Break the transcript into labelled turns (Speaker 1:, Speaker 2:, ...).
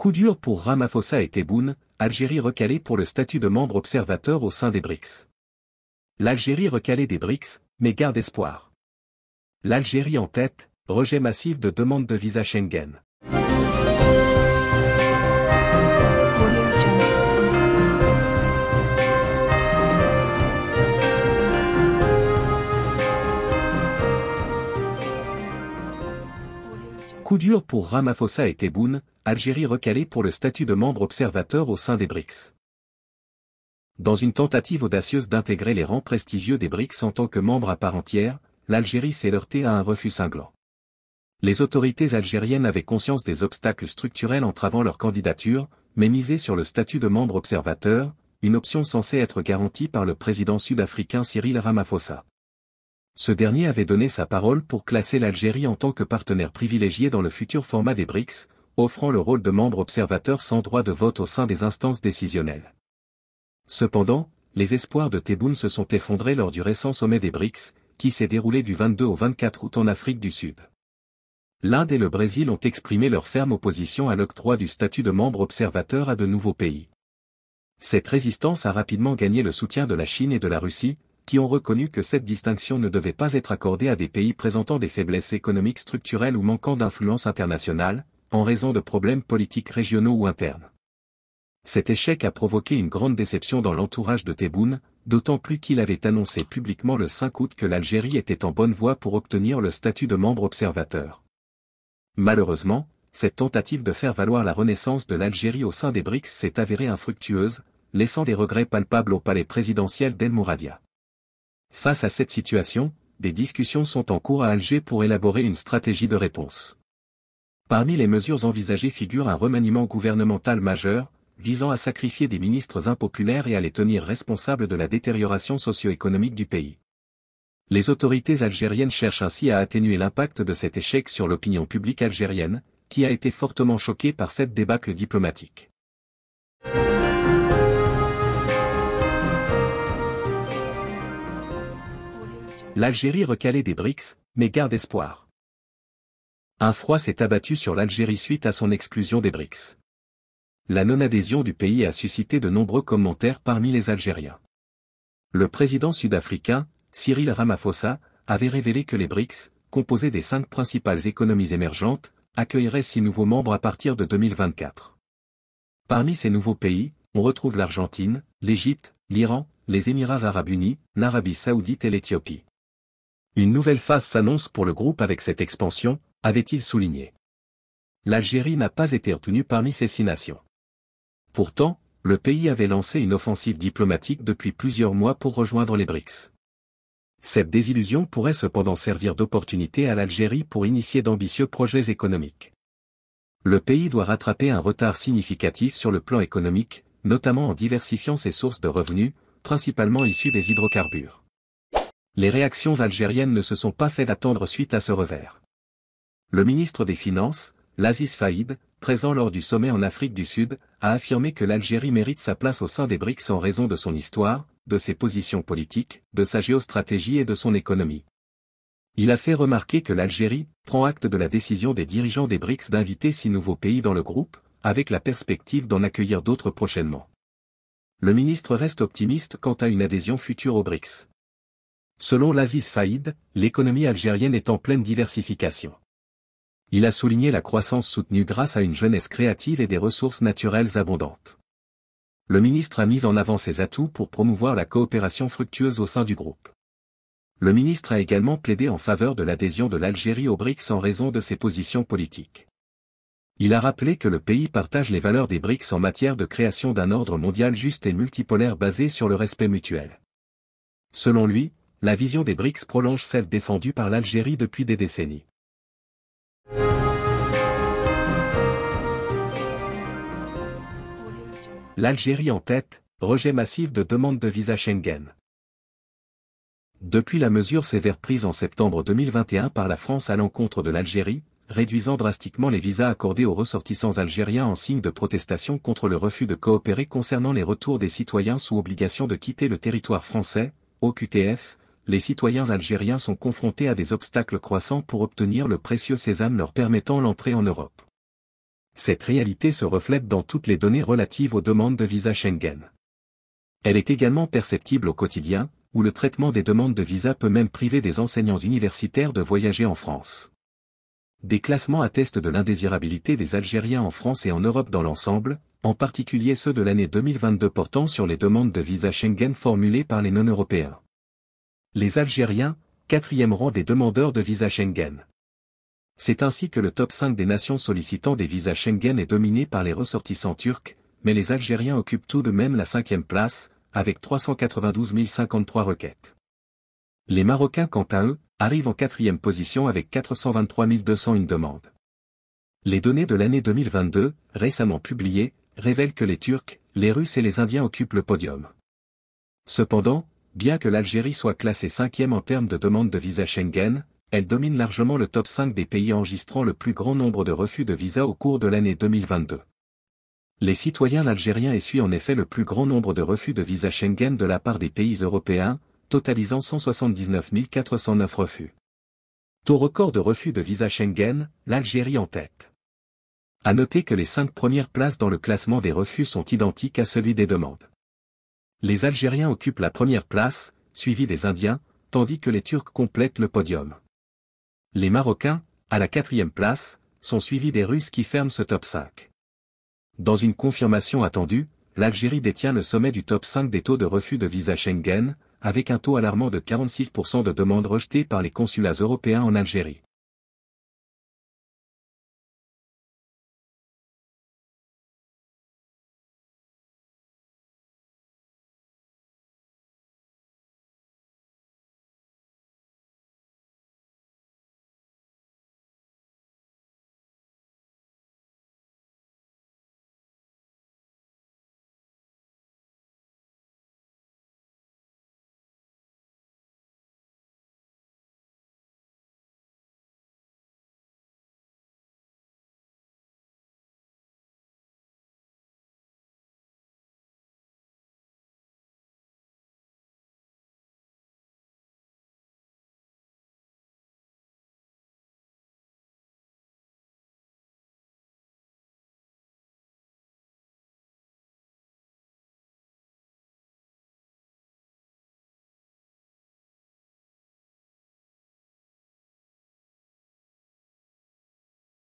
Speaker 1: Coup dur pour Ramaphosa et Tebboune, Algérie recalée pour le statut de membre observateur au sein des BRICS. L'Algérie recalée des BRICS, mais garde espoir. L'Algérie en tête, rejet massif de demande de visa Schengen. dur pour Ramaphosa et Tebboune, Algérie recalée pour le statut de membre observateur au sein des BRICS. Dans une tentative audacieuse d'intégrer les rangs prestigieux des BRICS en tant que membre à part entière, l'Algérie s'est heurtée à un refus cinglant. Les autorités algériennes avaient conscience des obstacles structurels entravant leur candidature, mais misaient sur le statut de membre observateur, une option censée être garantie par le président sud-africain Cyril Ramaphosa ce dernier avait donné sa parole pour classer l'Algérie en tant que partenaire privilégié dans le futur format des BRICS, offrant le rôle de membre observateur sans droit de vote au sein des instances décisionnelles. Cependant, les espoirs de Tebboune se sont effondrés lors du récent sommet des BRICS, qui s'est déroulé du 22 au 24 août en Afrique du Sud. L'Inde et le Brésil ont exprimé leur ferme opposition à l'octroi du statut de membre observateur à de nouveaux pays. Cette résistance a rapidement gagné le soutien de la Chine et de la Russie, qui ont reconnu que cette distinction ne devait pas être accordée à des pays présentant des faiblesses économiques structurelles ou manquant d'influence internationale, en raison de problèmes politiques régionaux ou internes. Cet échec a provoqué une grande déception dans l'entourage de Tebboune, d'autant plus qu'il avait annoncé publiquement le 5 août que l'Algérie était en bonne voie pour obtenir le statut de membre observateur. Malheureusement, cette tentative de faire valoir la renaissance de l'Algérie au sein des BRICS s'est avérée infructueuse, laissant des regrets palpables au palais présidentiel d'El Mouradia. Face à cette situation, des discussions sont en cours à Alger pour élaborer une stratégie de réponse. Parmi les mesures envisagées figure un remaniement gouvernemental majeur, visant à sacrifier des ministres impopulaires et à les tenir responsables de la détérioration socio-économique du pays. Les autorités algériennes cherchent ainsi à atténuer l'impact de cet échec sur l'opinion publique algérienne, qui a été fortement choquée par cette débâcle diplomatique. L'Algérie recalait des BRICS, mais garde espoir. Un froid s'est abattu sur l'Algérie suite à son exclusion des BRICS. La non-adhésion du pays a suscité de nombreux commentaires parmi les Algériens. Le président sud-africain, Cyril Ramaphosa, avait révélé que les BRICS, composés des cinq principales économies émergentes, accueilleraient six nouveaux membres à partir de 2024. Parmi ces nouveaux pays, on retrouve l'Argentine, l'Égypte, l'Iran, les Émirats arabes unis, l'Arabie saoudite et l'Éthiopie. Une nouvelle phase s'annonce pour le groupe avec cette expansion, avait-il souligné. L'Algérie n'a pas été retenue parmi ces six nations. Pourtant, le pays avait lancé une offensive diplomatique depuis plusieurs mois pour rejoindre les BRICS. Cette désillusion pourrait cependant servir d'opportunité à l'Algérie pour initier d'ambitieux projets économiques. Le pays doit rattraper un retard significatif sur le plan économique, notamment en diversifiant ses sources de revenus, principalement issues des hydrocarbures les réactions algériennes ne se sont pas fait d'attendre suite à ce revers. Le ministre des Finances, Lazis Faïd, présent lors du sommet en Afrique du Sud, a affirmé que l'Algérie mérite sa place au sein des BRICS en raison de son histoire, de ses positions politiques, de sa géostratégie et de son économie. Il a fait remarquer que l'Algérie prend acte de la décision des dirigeants des BRICS d'inviter six nouveaux pays dans le groupe, avec la perspective d'en accueillir d'autres prochainement. Le ministre reste optimiste quant à une adhésion future aux BRICS. Selon l'Aziz Faïd, l'économie algérienne est en pleine diversification. Il a souligné la croissance soutenue grâce à une jeunesse créative et des ressources naturelles abondantes. Le ministre a mis en avant ses atouts pour promouvoir la coopération fructueuse au sein du groupe. Le ministre a également plaidé en faveur de l'adhésion de l'Algérie aux BRICS en raison de ses positions politiques. Il a rappelé que le pays partage les valeurs des BRICS en matière de création d'un ordre mondial juste et multipolaire basé sur le respect mutuel. Selon lui, la vision des BRICS prolonge celle défendue par l'Algérie depuis des décennies. L'Algérie en tête, rejet massif de demandes de visa Schengen. Depuis la mesure sévère prise en septembre 2021 par la France à l'encontre de l'Algérie, réduisant drastiquement les visas accordés aux ressortissants algériens en signe de protestation contre le refus de coopérer concernant les retours des citoyens sous obligation de quitter le territoire français, OQTF, les citoyens algériens sont confrontés à des obstacles croissants pour obtenir le précieux sésame leur permettant l'entrée en Europe. Cette réalité se reflète dans toutes les données relatives aux demandes de visa Schengen. Elle est également perceptible au quotidien, où le traitement des demandes de visa peut même priver des enseignants universitaires de voyager en France. Des classements attestent de l'indésirabilité des Algériens en France et en Europe dans l'ensemble, en particulier ceux de l'année 2022 portant sur les demandes de visa Schengen formulées par les non-européens. Les Algériens, quatrième rang des demandeurs de visa Schengen. C'est ainsi que le top 5 des nations sollicitant des visas Schengen est dominé par les ressortissants turcs, mais les Algériens occupent tout de même la cinquième place, avec 392 053 requêtes. Les Marocains quant à eux, arrivent en quatrième position avec 423 201 demandes. Les données de l'année 2022, récemment publiées, révèlent que les Turcs, les Russes et les Indiens occupent le podium. Cependant, Bien que l'Algérie soit classée cinquième en termes de demande de visa Schengen, elle domine largement le top 5 des pays enregistrant le plus grand nombre de refus de visa au cours de l'année 2022. Les citoyens algériens essuient en effet le plus grand nombre de refus de visa Schengen de la part des pays européens, totalisant 179 409 refus. Taux record de refus de visa Schengen, l'Algérie en tête. À noter que les cinq premières places dans le classement des refus sont identiques à celui des demandes. Les Algériens occupent la première place, suivis des Indiens, tandis que les Turcs complètent le podium. Les Marocains, à la quatrième place, sont suivis des Russes qui ferment ce top 5. Dans une confirmation attendue, l'Algérie détient le sommet du top 5 des taux de refus de visa Schengen, avec un taux alarmant de 46% de demandes rejetées par les consulats européens en Algérie.